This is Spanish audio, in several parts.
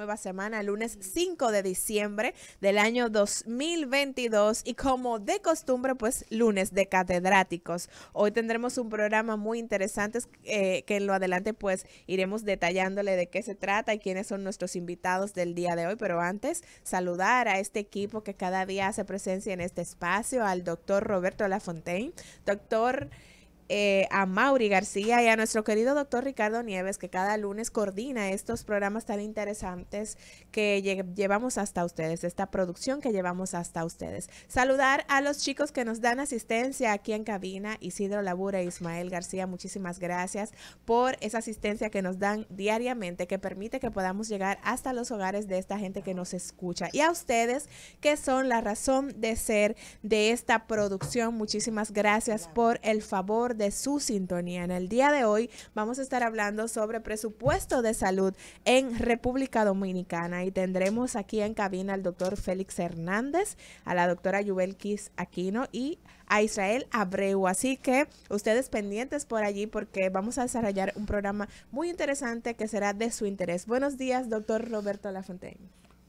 nueva semana, lunes 5 de diciembre del año 2022 y como de costumbre, pues lunes de catedráticos. Hoy tendremos un programa muy interesante eh, que en lo adelante pues iremos detallándole de qué se trata y quiénes son nuestros invitados del día de hoy, pero antes saludar a este equipo que cada día hace presencia en este espacio, al doctor Roberto Lafontaine, doctor... Eh, a Mauri García y a nuestro querido doctor Ricardo Nieves, que cada lunes coordina estos programas tan interesantes que llevamos hasta ustedes, esta producción que llevamos hasta ustedes. Saludar a los chicos que nos dan asistencia aquí en cabina, Isidro Labura e Ismael García, muchísimas gracias por esa asistencia que nos dan diariamente, que permite que podamos llegar hasta los hogares de esta gente que nos escucha. Y a ustedes, que son la razón de ser de esta producción, muchísimas gracias por el favor de su sintonía. En el día de hoy vamos a estar hablando sobre presupuesto de salud en República Dominicana y tendremos aquí en cabina al doctor Félix Hernández, a la doctora Yubelkis Aquino y a Israel Abreu. Así que ustedes pendientes por allí porque vamos a desarrollar un programa muy interesante que será de su interés. Buenos días, doctor Roberto Lafontaine.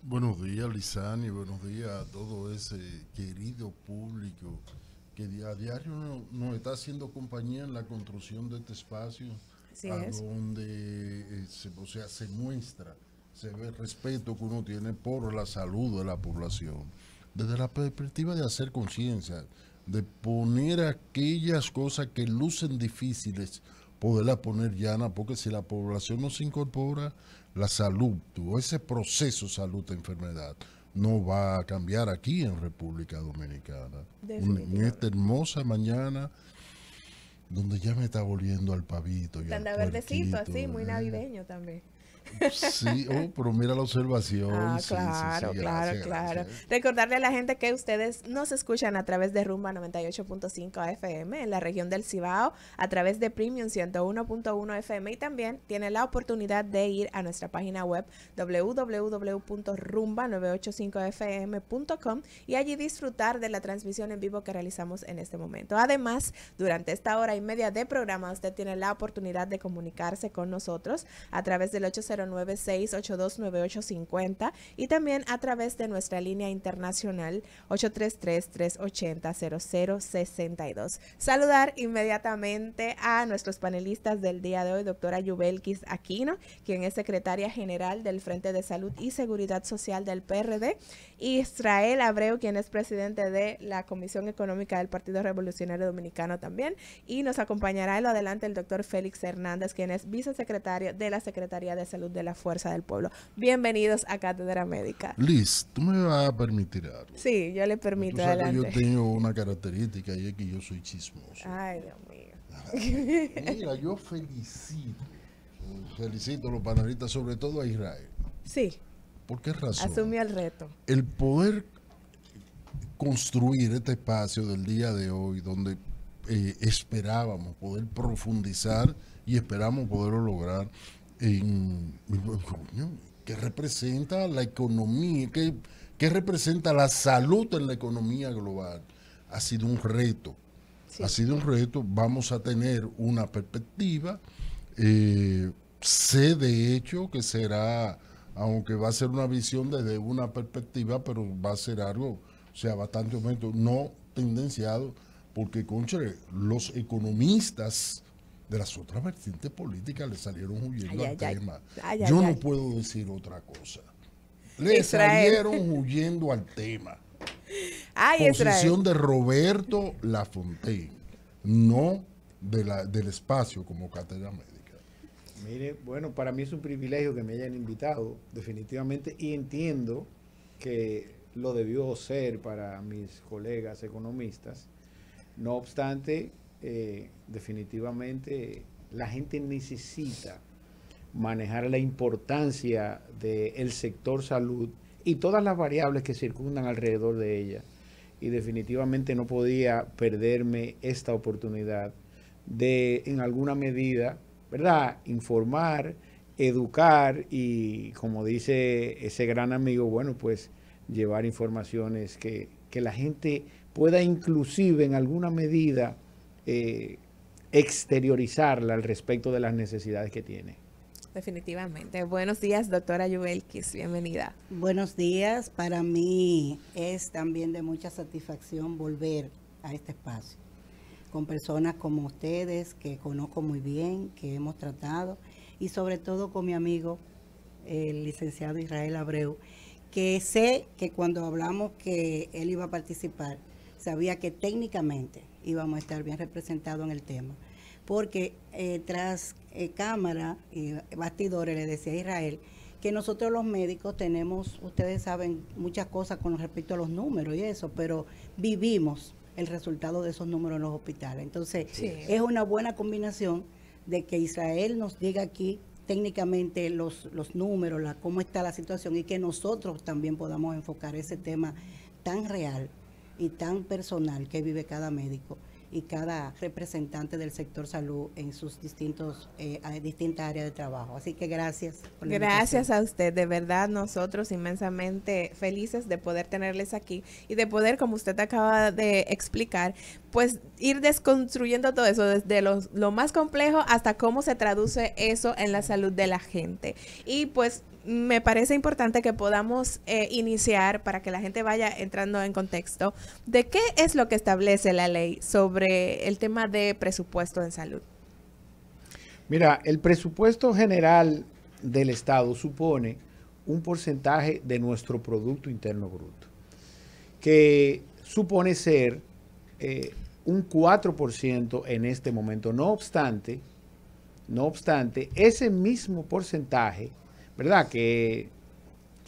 Buenos días, y Buenos días a todo ese querido público a diario nos no está haciendo compañía en la construcción de este espacio, donde eh, se, o sea, se muestra, se ve el respeto que uno tiene por la salud de la población. Desde la perspectiva de hacer conciencia, de poner aquellas cosas que lucen difíciles, poderlas poner llana, porque si la población no se incorpora, la salud o ese proceso salud-enfermedad no va a cambiar aquí en República Dominicana. En esta hermosa mañana, donde ya me está volviendo al pavito. Y verdecito, así, muy ¿eh? navideño también. Sí, oh, pero mira la observación. Ah, claro, claro, claro. Recordarle a la gente que ustedes nos escuchan a través de Rumba 98.5 FM en la región del Cibao, a través de Premium 101.1 FM y también tiene la oportunidad de ir a nuestra página web www.rumba985fm.com y allí disfrutar de la transmisión en vivo que realizamos en este momento. Además, durante esta hora y media de programa, usted tiene la oportunidad de comunicarse con nosotros a través del 800. 096829850 y también a través de nuestra línea internacional 833-380-0062. Saludar inmediatamente a nuestros panelistas del día de hoy, doctora Yubelkis Aquino, quien es secretaria general del Frente de Salud y Seguridad Social del PRD, y Israel Abreu, quien es presidente de la Comisión Económica del Partido Revolucionario Dominicano también, y nos acompañará en lo adelante el doctor Félix Hernández, quien es vicesecretario de la Secretaría de Salud de la fuerza del pueblo. Bienvenidos a Cátedra Médica. Liz, tú me vas a permitir algo. Sí, yo le permito. Que yo tengo una característica y es que yo soy chismoso. Ay, Dios mío. mira, yo felicito, felicito a los panelistas, sobre todo a Israel. Sí. ¿Por qué razón? Asumí el reto. El poder construir este espacio del día de hoy donde eh, esperábamos poder profundizar y esperamos poderlo lograr ¿Qué que representa la economía, que, que, representa la salud en la economía global, ha sido un reto. Ha sido un reto, vamos a tener una perspectiva. Eh, sé de hecho que será, aunque va a ser una visión desde una perspectiva, pero va a ser algo, o sea, bastante aumento, no tendenciado, porque, concha, los economistas de las otras vertientes políticas le salieron huyendo al tema. Yo no puedo decir otra cosa. Le salieron huyendo al tema. Ay, Posición de Roberto Lafontaine, no de del espacio como cátedra médica. Mire, bueno, para mí es un privilegio que me hayan invitado, definitivamente, y entiendo que lo debió ser para mis colegas economistas. No obstante, eh, definitivamente la gente necesita manejar la importancia del sector salud y todas las variables que circundan alrededor de ella. Y definitivamente no podía perderme esta oportunidad de, en alguna medida, ¿verdad?, informar, educar y, como dice ese gran amigo, bueno, pues llevar informaciones que, que la gente pueda inclusive en alguna medida eh, exteriorizarla al respecto de las necesidades que tiene. Definitivamente. Buenos días, doctora Yubelkis, bienvenida. Buenos días, para mí es también de mucha satisfacción volver a este espacio con personas como ustedes que conozco muy bien, que hemos tratado, y sobre todo con mi amigo, el licenciado Israel Abreu, que sé que cuando hablamos que él iba a participar, sabía que técnicamente y vamos a estar bien representados en el tema. Porque eh, tras eh, cámara y bastidores le decía a Israel que nosotros los médicos tenemos, ustedes saben muchas cosas con respecto a los números y eso, pero vivimos el resultado de esos números en los hospitales. Entonces, es una buena combinación de que Israel nos diga aquí técnicamente los, los números, la, cómo está la situación y que nosotros también podamos enfocar ese tema tan real y tan personal que vive cada médico y cada representante del sector salud en sus distintos eh, distintas áreas de trabajo. Así que gracias. gracias a usted, de verdad nosotros inmensamente felices de poder tenerles aquí y de poder, como usted acaba de explicar, pues ir desconstruyendo todo eso, desde lo, lo más complejo hasta cómo se traduce eso en la salud de la gente. Y pues me parece importante que podamos eh, iniciar para que la gente vaya entrando en contexto de qué es lo que establece la ley sobre el tema de presupuesto en salud. Mira, el presupuesto general del Estado supone un porcentaje de nuestro Producto Interno Bruto, que supone ser eh, un 4% en este momento. No obstante, no obstante, ese mismo porcentaje ¿verdad? Que,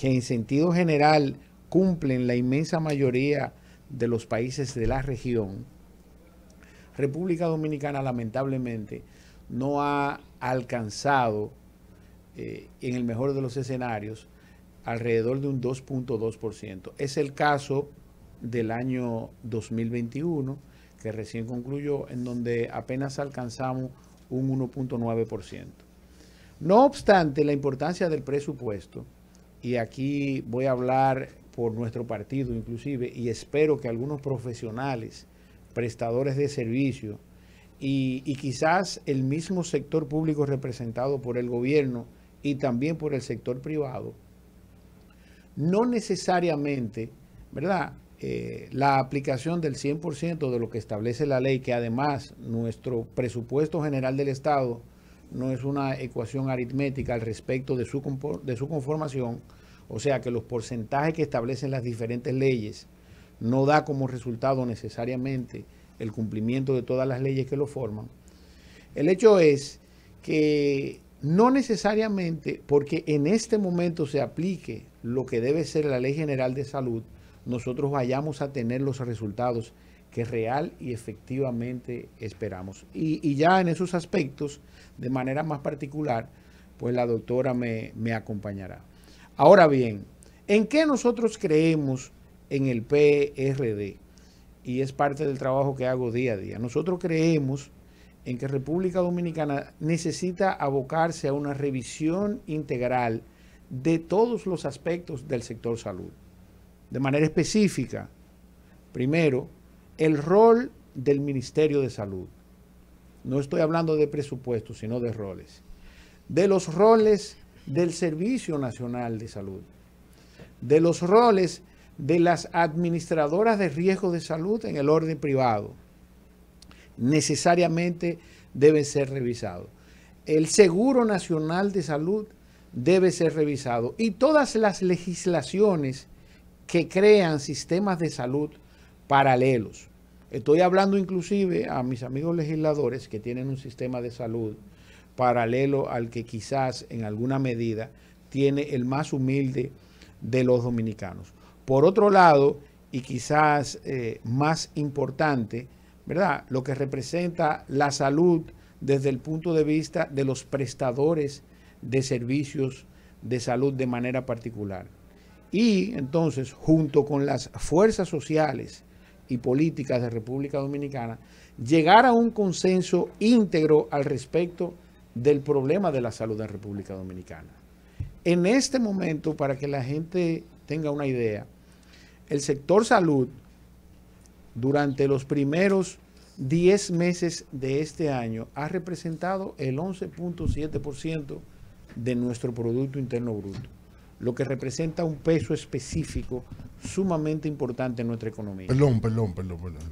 en sentido general cumplen la inmensa mayoría de los países de la región, República Dominicana lamentablemente no ha alcanzado eh, en el mejor de los escenarios alrededor de un 2.2%. Es el caso del año 2021, que recién concluyó, en donde apenas alcanzamos un 1.9%. No obstante la importancia del presupuesto, y aquí voy a hablar por nuestro partido inclusive, y espero que algunos profesionales, prestadores de servicio y, quizás el mismo sector público representado por el gobierno y también por el sector privado, no necesariamente, ¿verdad? Eh, la aplicación del 100% de lo que establece la ley, que además nuestro presupuesto general del Estado no es una ecuación aritmética al respecto de su, de su conformación, o sea que los porcentajes que establecen las diferentes leyes no da como resultado necesariamente el cumplimiento de todas las leyes que lo forman. El hecho es que no necesariamente porque en este momento se aplique lo que debe ser la Ley General de Salud, nosotros vayamos a tener los resultados que real y efectivamente esperamos. Y, ya en esos aspectos, de manera más particular, pues la doctora me, me acompañará. Ahora bien, ¿en qué nosotros creemos en el PRD? Y es parte del trabajo que hago día a día. Nosotros creemos en que República Dominicana necesita abocarse a una revisión integral de todos los aspectos del sector salud. De manera específica, primero, el rol del Ministerio de Salud. No estoy hablando de presupuestos, sino de roles. De los roles del Servicio Nacional de Salud. De los roles de las administradoras de riesgo de salud en el orden privado. Necesariamente debe ser revisado. El Seguro Nacional de Salud debe ser revisado. Y todas las legislaciones que crean sistemas de salud paralelos. Estoy hablando inclusive a mis amigos legisladores que tienen un sistema de salud paralelo al que quizás en alguna medida tiene el más humilde de los dominicanos. Por otro lado, y quizás eh, más importante, ¿verdad? Lo que representa la salud desde el punto de vista de los prestadores de servicios de salud de manera particular. Y entonces, junto con las fuerzas sociales y políticas de República Dominicana, llegar a un consenso íntegro al respecto del problema de la salud en República Dominicana. En este momento, para que la gente tenga una idea, el sector salud durante los primeros 10 meses de este año ha representado el 11.7% de nuestro Producto Interno Bruto lo que representa un peso específico sumamente importante en nuestra economía. Perdón, perdón, perdón, perdón.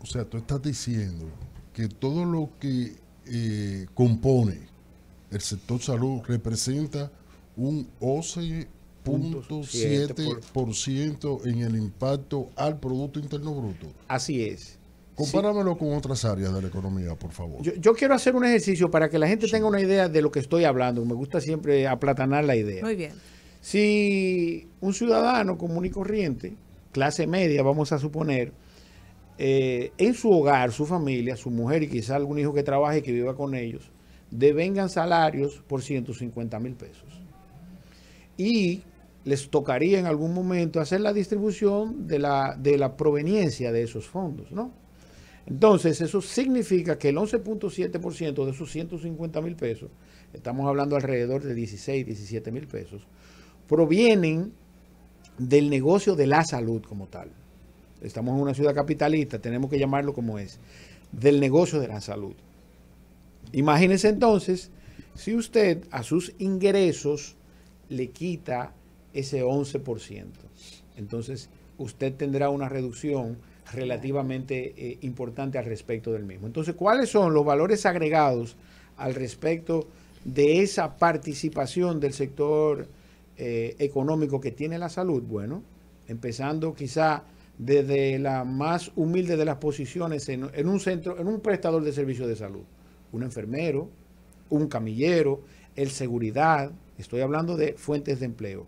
O sea, tú estás diciendo que todo lo que eh, compone el sector salud representa un 11.7% en el impacto al Producto Interno Bruto. Así es. Compáramelo con otras áreas de la economía, por favor. Yo, quiero hacer un ejercicio para que la gente tenga una idea de lo que estoy hablando. Me gusta siempre aplatanar la idea. Muy bien. Si un ciudadano común y corriente, clase media, vamos a suponer, eh, en su hogar, su familia, su mujer y quizá algún hijo que trabaje y que viva con ellos, devengan salarios por 150 mil pesos. Y les tocaría en algún momento hacer la distribución de la, de la proveniencia de esos fondos, ¿no? Entonces, eso significa que el 11.7% de esos 150 mil pesos, estamos hablando alrededor de 16, 17 mil pesos, provienen del negocio de la salud como tal. Estamos en una ciudad capitalista, tenemos que llamarlo como es, del negocio de la salud. Imagínense entonces si usted a sus ingresos le quita ese 11%. Entonces, usted tendrá una reducción relativamente eh, importante al respecto del mismo. Entonces, ¿cuáles son los valores agregados al respecto de esa participación del sector eh, económico que tiene la salud? Bueno, empezando quizá desde la más humilde de las posiciones en, en un centro, en un prestador de servicios de salud, un enfermero, un camillero, el seguridad, estoy hablando de fuentes de empleo,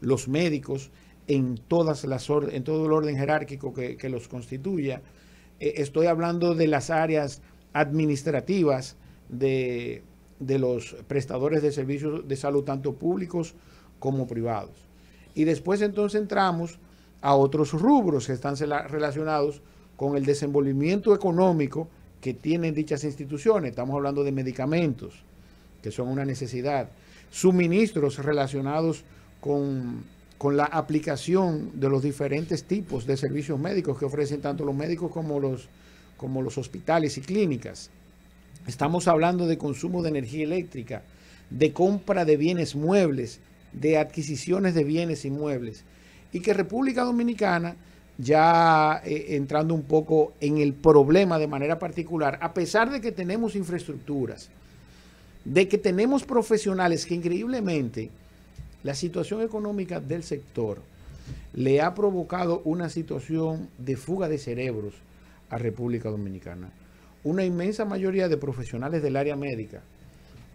los médicos, en, todas las en todo el orden jerárquico que, los constituya. Eh, estoy hablando de las áreas administrativas de, de los prestadores de servicios de salud, tanto públicos como privados. Y después entonces entramos a otros rubros que están relacionados con el desenvolvimiento económico que tienen dichas instituciones. Estamos hablando de medicamentos, que son una necesidad, suministros relacionados con con la aplicación de los diferentes tipos de servicios médicos que ofrecen tanto los médicos como los, como los hospitales y clínicas. Estamos hablando de consumo de energía eléctrica, de compra de bienes muebles, de adquisiciones de bienes inmuebles. Y que República Dominicana, ya eh, entrando un poco en el problema de manera particular, a pesar de que tenemos infraestructuras, de que tenemos profesionales que increíblemente la situación económica del sector le ha provocado una situación de fuga de cerebros a República Dominicana. Una inmensa mayoría de profesionales del área médica,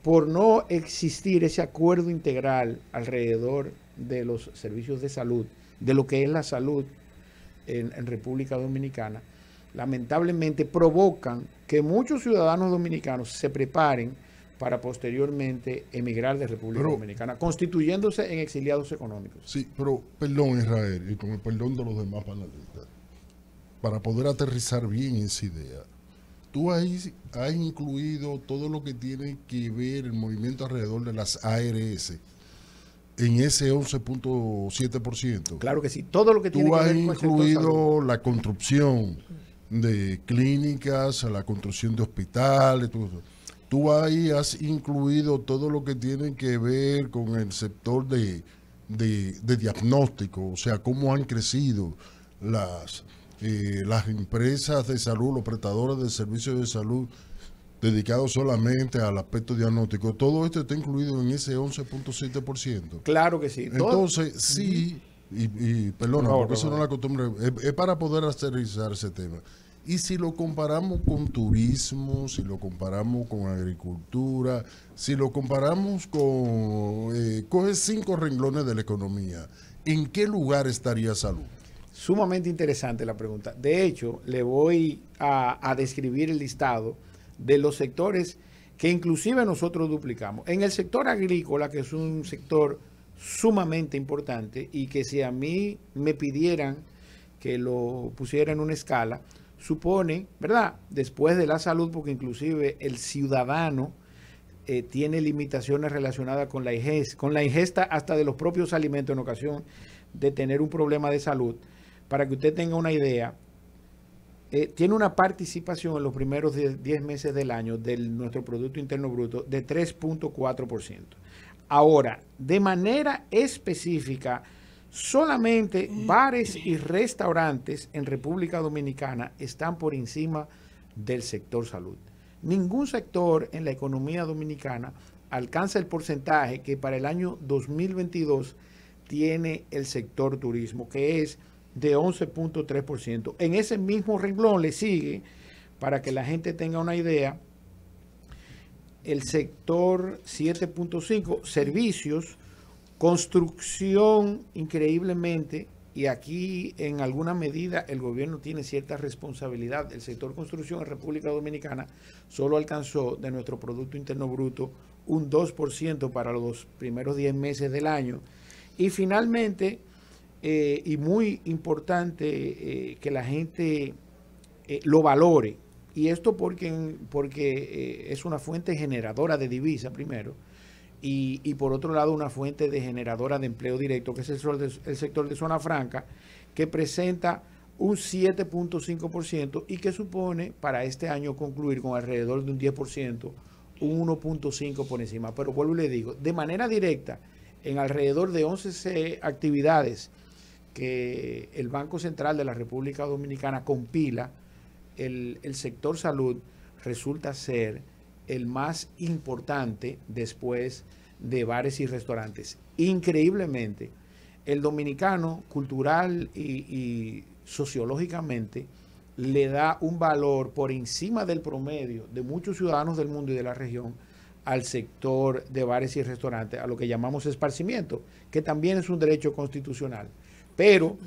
por no existir ese acuerdo integral alrededor de los servicios de salud, de lo que es la salud en, República Dominicana, lamentablemente provocan que muchos ciudadanos dominicanos se preparen para posteriormente emigrar de República Dominicana, constituyéndose en exiliados económicos. Sí, pero perdón Israel, y con el perdón de los demás panelistas, para poder aterrizar bien esa idea, tú ahí has incluido todo lo que tiene que ver el movimiento alrededor de las ARS en ese 11.7%. Claro que sí, todo lo que tiene Tú has incluido la construcción de clínicas, la construcción de hospitales, todo eso tú ahí has incluido todo lo que tiene que ver con el sector de, diagnóstico, o sea, cómo han crecido las, eh, las empresas de salud, los prestadores de servicios de salud dedicados solamente al aspecto diagnóstico. Todo esto está incluido en ese 11.7%. Claro que sí. Entonces, sí, y, y perdona, porque eso no es la costumbre, es, para poder aterrizar ese tema. Y si lo comparamos con turismo, si lo comparamos con agricultura, si lo comparamos con... Eh, coge cinco renglones de la economía, ¿en qué lugar estaría salud? Sumamente interesante la pregunta. De hecho, le voy a, a describir el listado de los sectores que inclusive nosotros duplicamos. En el sector agrícola, que es un sector sumamente importante y que si a mí me pidieran que lo pusiera en una escala, supone, ¿verdad? Después de la salud, porque inclusive el ciudadano eh, tiene limitaciones relacionadas con la, ingesta, con la ingesta hasta de los propios alimentos en ocasión de tener un problema de salud. Para que usted tenga una idea, eh, tiene una participación en los primeros 10 meses del año de nuestro Producto Interno Bruto de 3.4%. Ahora, de manera específica, Solamente mm. bares y restaurantes en República Dominicana están por encima del sector salud. Ningún sector en la economía dominicana alcanza el porcentaje que para el año 2022 tiene el sector turismo, que es de 11.3%. En ese mismo renglón le sigue, para que la gente tenga una idea, el sector 7.5, servicios Construcción, increíblemente, y aquí en alguna medida el gobierno tiene cierta responsabilidad. El sector construcción en República Dominicana solo alcanzó de nuestro Producto Interno Bruto un 2% para los primeros 10 meses del año. Y finalmente, eh, y muy importante eh, que la gente eh, lo valore, y esto porque, porque es una fuente generadora de divisa primero, y, por otro lado una fuente de generadora de empleo directo, que es el, sector de, Zona Franca, que presenta un 7.5% y que supone para este año concluir con alrededor de un 10%, un 1.5% por encima. Pero vuelvo y le digo, de manera directa, en alrededor de 11 actividades que el Banco Central de la República Dominicana compila, el sector salud resulta ser el más importante después de bares y restaurantes. Increíblemente, el dominicano cultural y, sociológicamente le da un valor por encima del promedio de muchos ciudadanos del mundo y de la región al sector de bares y restaurantes, a lo que llamamos esparcimiento, que también es un derecho constitucional. Pero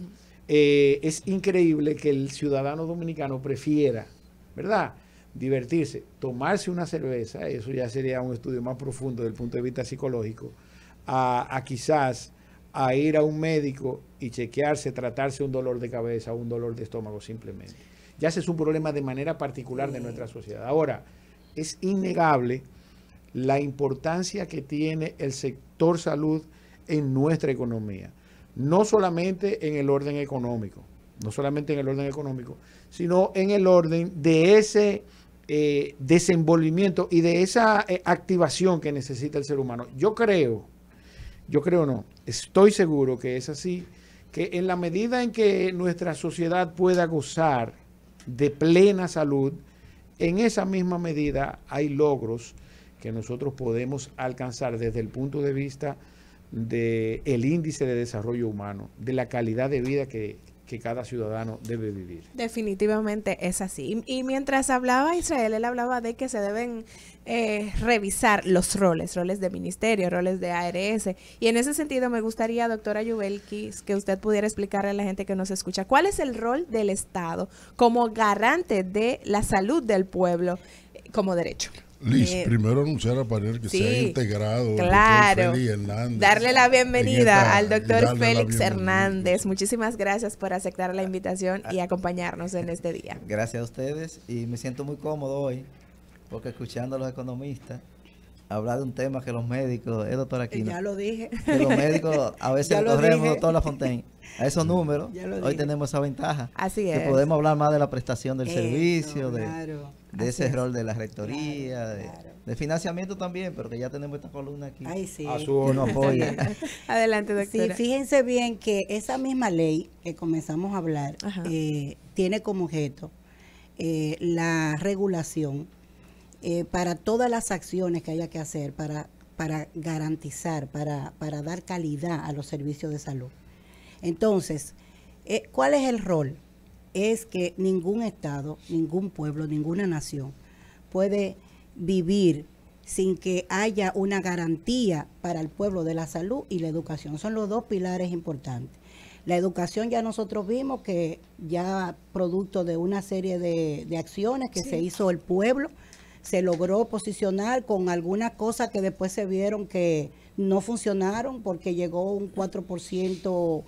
eh, es increíble que el ciudadano dominicano prefiera, ¿verdad? divertirse, tomarse una cerveza, eso ya sería un estudio más profundo desde el punto de vista psicológico, a, quizás a ir a un médico y chequearse, tratarse un dolor de cabeza, un dolor de estómago simplemente. Ya ese es un problema de manera particular de nuestra sociedad. Ahora, es innegable la importancia que tiene el sector salud en nuestra economía, no solamente en el orden económico, no solamente en el orden económico, sino en el orden de ese eh, desenvolvimiento y de esa eh, activación que necesita el ser humano. Yo creo, yo creo no, estoy seguro que es así, que en la medida en que nuestra sociedad pueda gozar de plena salud, en esa misma medida hay logros que nosotros podemos alcanzar desde el punto de vista del índice de desarrollo humano, de la calidad de vida que, que cada ciudadano debe vivir. Definitivamente es así. Y, mientras hablaba Israel, él hablaba de que se deben eh, revisar los roles, roles de ministerio, roles de ARS. Y en ese sentido me gustaría, doctora Yubelkis, que usted pudiera explicarle a la gente que nos escucha cuál es el rol del Estado como garante de la salud del pueblo como derecho. Liz, eh, primero anunciar a Panel que se ha integrado. Claro. Hernández, darle la bienvenida al doctor Félix Hernández. Muchísimas gracias por aceptar la invitación y acompañarnos en este día. Gracias a ustedes y me siento muy cómodo hoy porque escuchando a los economistas hablar de un tema que los médicos, el eh, doctor Aquino. Ya lo dije. Que los médicos a veces corremos doctor La Fontaine. A esos números, hoy tenemos esa ventaja. Así es. Que podemos hablar más de la prestación del servicio, de, claro de ese rol de la rectoría, de, financiamiento también, pero que ya tenemos esta columna aquí. A su no Adelante, doctora. Sí, fíjense bien que esa misma ley que comenzamos a hablar eh, tiene como objeto eh, la regulación eh, para todas las acciones que haya que hacer para, para garantizar, para, para dar calidad a los servicios de salud. Entonces, ¿cuál es el rol? es que ningún Estado, ningún pueblo, ninguna nación puede vivir sin que haya una garantía para el pueblo de la salud y la educación. Son los dos pilares importantes. La educación ya nosotros vimos que ya producto de una serie de, acciones que se hizo el pueblo, se logró posicionar con algunas cosas que después se vieron que no funcionaron porque llegó un 4%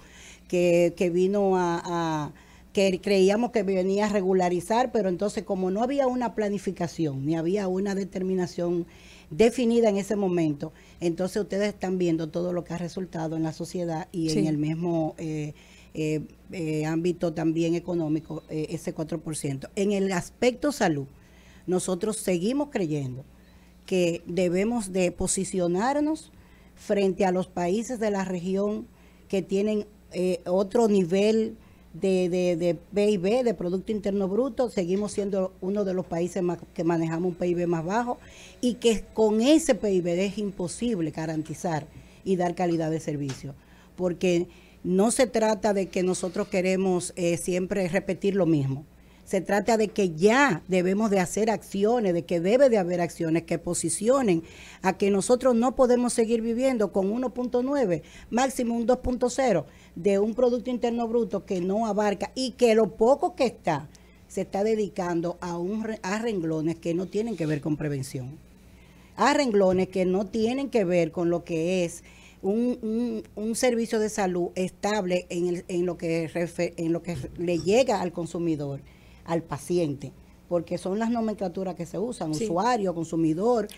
que, vino a que creíamos que venía a regularizar, pero entonces como no había una planificación ni había una determinación definida en ese momento, entonces ustedes están viendo todo lo que ha resultado en la sociedad y en el mismo eh, eh, eh, ámbito también económico, ese 4%. En el aspecto salud, nosotros seguimos creyendo que debemos de posicionarnos frente a los países de la región que tienen otro nivel de, de, de PIB, de Producto Interno Bruto, seguimos siendo uno de los países que manejamos un PIB más bajo y que con ese PIB es imposible garantizar y dar calidad de servicio, porque no se trata de que nosotros queremos eh, siempre repetir lo mismo se trata de que ya debemos de hacer acciones, de que debe de haber acciones que posicionen a que nosotros no podemos seguir viviendo con 1.9, máximo un 2.0 de un Producto Interno Bruto que no abarca y que lo poco que está se está dedicando a, un, a renglones que no tienen que ver con prevención, a renglones que no tienen que ver con lo que es un, servicio de salud estable en, lo que en lo que le llega al consumidor al paciente, porque son las nomenclaturas que se usan, usuario, consumidor,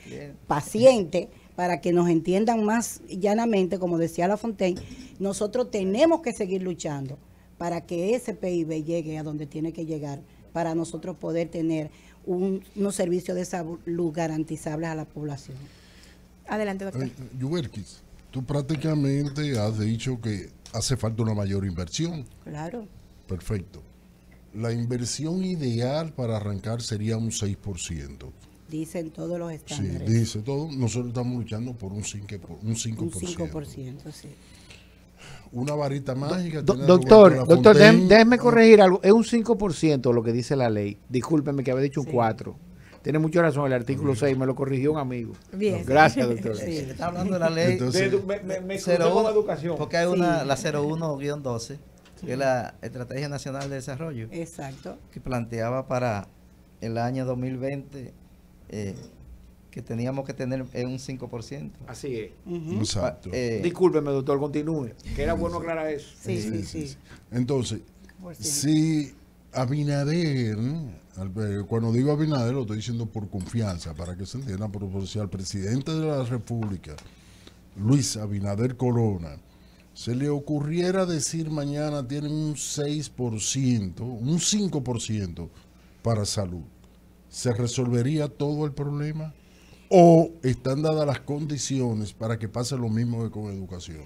paciente, para que nos entiendan más llanamente, como decía La Fontaine, nosotros tenemos que seguir luchando para que ese PIB llegue a donde tiene que llegar, para nosotros poder tener unos servicios de salud garantizables a la población. Adelante, doctor. Eh, tú prácticamente has dicho que hace falta una mayor inversión. Claro. Perfecto la inversión ideal para arrancar sería un 6%. Dicen todos los estándares. Sí, dice todo. Nosotros estamos luchando por un 5%. un 5%, sí. Una varita mágica. doctor, doctor déjeme, ah. corregir algo. Es un 5% lo que dice la ley. Discúlpeme que había dicho un 4%. Tiene mucha razón, el artículo 6 me lo corrigió un amigo. Bien. Gracias, doctor. Sí, está hablando de la ley. de, me, me, educación. Porque hay una, la 01-12 de la Estrategia Nacional de Desarrollo. Exacto. Que planteaba para el año 2020 eh, que teníamos que tener eh, un 5%. Así es. Exacto. Eh, Discúlpeme, doctor, continúe. Que era bueno aclarar eso. Sí, sí, sí. Entonces, si Abinader, cuando digo Abinader lo estoy diciendo por confianza, para que se entienda, por si al presidente de la República, Luis Abinader Corona, se le ocurriera decir mañana tienen un 6%, un 5% para salud, ¿se resolvería todo el problema? ¿O están dadas las condiciones para que pase lo mismo que con educación?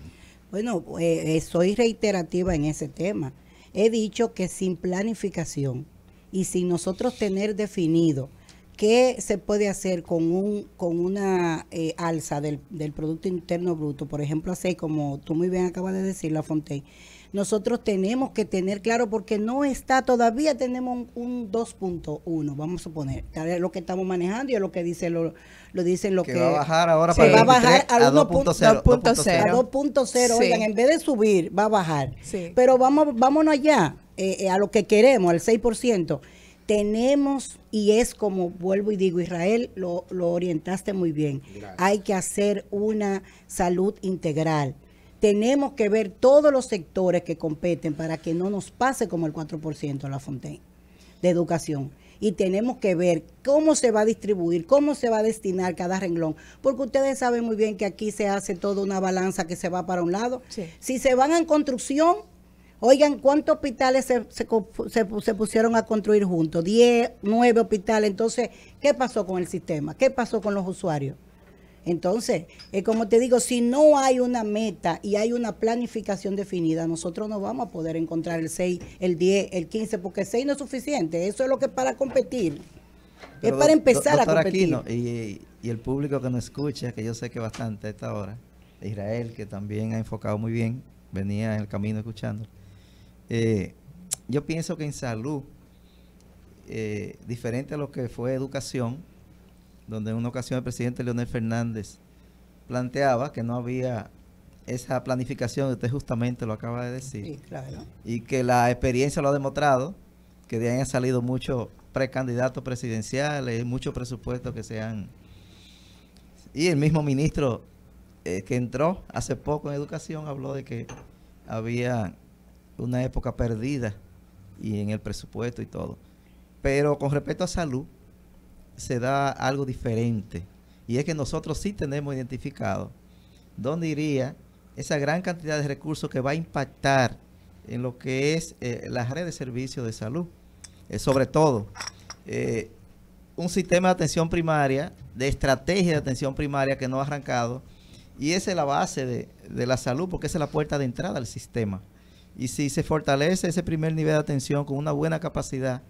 Bueno, eh, soy reiterativa en ese tema. He dicho que sin planificación y sin nosotros tener definido ¿Qué se puede hacer con, un, con una eh, alza del, del, Producto Interno Bruto? Por ejemplo, así como tú muy bien acabas de decir, La Fontaine. Nosotros tenemos que tener claro, porque no está todavía, tenemos un, 2.1, vamos a suponer, lo que estamos manejando y lo que dice lo, lo dicen lo que, que va a bajar ahora para va a bajar a 2.0. Oigan, en vez de subir, va a bajar. Pero vamos vámonos allá, eh, eh, a lo que queremos, al 6% tenemos, y es como vuelvo y digo, Israel, lo, lo orientaste muy bien, hay que hacer una salud integral. Tenemos que ver todos los sectores que competen para que no nos pase como el 4% la Fontaine de educación. Y tenemos que ver cómo se va a distribuir, cómo se va a destinar cada renglón. Porque ustedes saben muy bien que aquí se hace toda una balanza que se va para un lado. Si se van en construcción, Oigan, ¿cuántos hospitales se, pusieron a construir juntos? Diez, nueve hospitales. Entonces, ¿qué pasó con el sistema? ¿Qué pasó con los usuarios? Entonces, eh, como te digo, si no hay una meta y hay una planificación definida, nosotros no vamos a poder encontrar el 6, el 10, el 15, porque el 6 no es suficiente. Eso es lo que es para competir. es para empezar a competir. y, y, el público que nos escucha, que yo sé que bastante a esta hora, Israel, que también ha enfocado muy bien, venía en el camino escuchando. Eh, yo pienso que en salud, eh, diferente a lo que fue educación, donde en una ocasión el presidente Leonel Fernández planteaba que no había esa planificación, usted justamente lo acaba de decir, y que la experiencia lo ha demostrado, que de ahí han salido muchos precandidatos presidenciales, muchos presupuestos que se han... Y el mismo ministro eh, que entró hace poco en educación habló de que había una época perdida y en el presupuesto y todo. Pero con respecto a salud, se da algo diferente. Y es que nosotros sí tenemos identificado dónde iría esa gran cantidad de recursos que va a impactar en lo que es eh, la red de servicios de salud. Eh, sobre todo, eh, un sistema de atención primaria, de estrategia de atención primaria que no ha arrancado. Y esa es la base de, de la salud, porque esa es la puerta de entrada al sistema. Y si se fortalece ese primer nivel de atención con una buena capacidad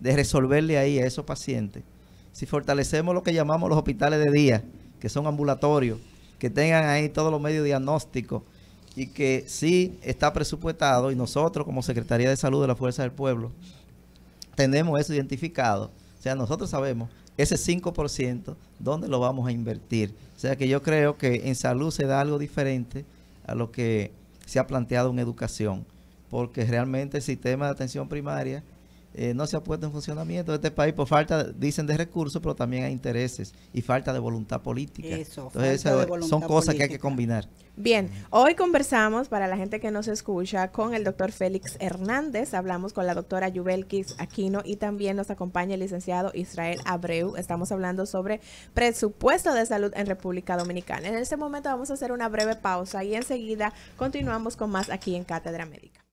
de resolverle ahí a esos pacientes, si fortalecemos lo que llamamos los hospitales de día, que son ambulatorios, que tengan ahí todos los medios diagnósticos y que sí está presupuestado y nosotros como Secretaría de Salud de la Fuerza del Pueblo tenemos eso identificado. O sea, nosotros sabemos ese 5%, ¿dónde lo vamos a invertir? O sea que yo creo que en salud se da algo diferente a lo que se ha planteado en educación, porque realmente el sistema de atención primaria eh, no se ha puesto en funcionamiento este país por falta, dicen, de recursos, pero también hay intereses y falta de voluntad política. Entonces, son cosas que hay que combinar. Bien, hoy conversamos, para la gente que nos escucha, con el doctor Félix Hernández, hablamos con la doctora Yubelkis Aquino y también nos acompaña el licenciado Israel Abreu. Estamos hablando sobre presupuesto de salud en República Dominicana. En este momento vamos a hacer una breve pausa y enseguida continuamos con más aquí en Cátedra Médica.